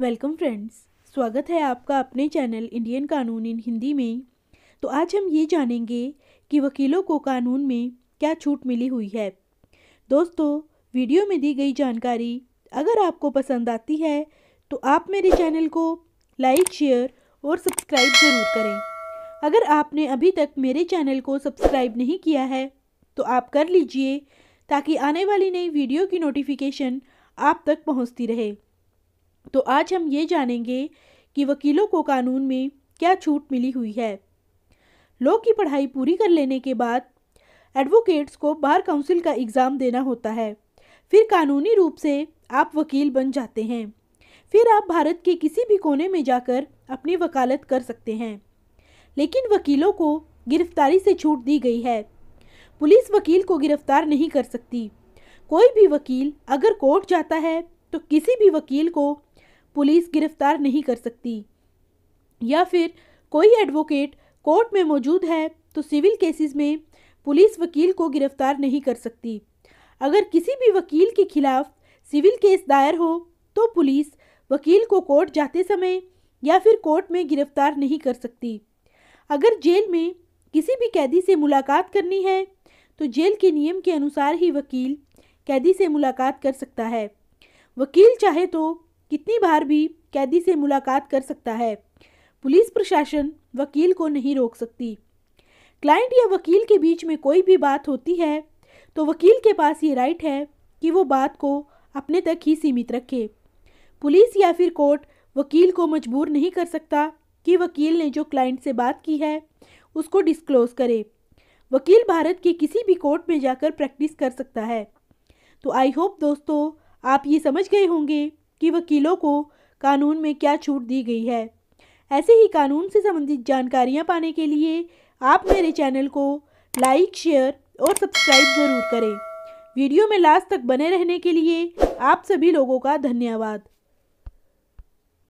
welcome friends स्वागत है आपका अपने चैनल इंडियन कानून इन हिंदी में तो आज हम ये जानेंगे कि वकीलों को कानून में क्या छूट मिली हुई है दोस्तों वीडियो में दी गई जानकारी अगर आपको पसंद आती है तो आप मेरे चैनल को लाइक शेयर और सब्सक्राइब ज़रूर करें अगर आपने अभी तक मेरे चैनल को सब्सक्राइब नहीं किया है तो आप कर लीजिए ताकि आने वाली नई वीडियो की नोटिफिकेशन आप तक पहुंचती रहे तो आज हम ये जानेंगे कि वकीलों को कानून में क्या छूट मिली हुई है लॉ की पढ़ाई पूरी कर लेने के बाद एडवोकेट्स को बार काउंसिल का एग्ज़ाम देना होता है फिर कानूनी रूप से आप वकील बन जाते हैं फिर आप भारत के किसी भी कोने में जाकर अपनी वकालत कर सकते हैं लेकिन वकीलों को गिरफ्तारी से छूट दी गई है पुलिस वकील को गिरफ्तार नहीं कर सकती कोई भी वकील अगर कोर्ट जाता है तो किसी भी वकील को पुलिस गिरफ्तार नहीं कर सकती या फिर कोई एडवोकेट कोर्ट में मौजूद है तो सिविल केसेस में पुलिस वकील को गिरफ्तार नहीं कर सकती अगर किसी भी वकील के खिलाफ सिविल केस दायर हो तो पुलिस वकील को कोर्ट जाते समय या फिर कोर्ट में गिरफ्तार नहीं कर सकती अगर जेल में किसी भी कैदी से मुलाकात करनी है तो जेल के नियम के अनुसार ही वकील कैदी से मुलाकात कर सकता है वकील चाहे तो कितनी बार भी कैदी से मुलाकात कर सकता है पुलिस प्रशासन वकील को नहीं रोक सकती क्लाइंट या वकील के बीच में कोई भी बात होती है तो वकील के पास ये राइट है कि वो बात को अपने तक ही सीमित रखे पुलिस या फिर कोर्ट वकील को मजबूर नहीं कर सकता कि वकील ने जो क्लाइंट से बात की है उसको डिस्क्लोज करे वकील भारत के किसी भी कोर्ट में जाकर प्रैक्टिस कर सकता है तो आई होप दोस्तों आप ये समझ गए होंगे कि वकीलों को कानून में क्या छूट दी गई है ऐसे ही कानून से संबंधित जानकारियाँ पाने के लिए आप मेरे चैनल को लाइक शेयर और सब्सक्राइब ज़रूर करें वीडियो में लास्ट तक बने रहने के लिए आप सभी लोगों का धन्यवाद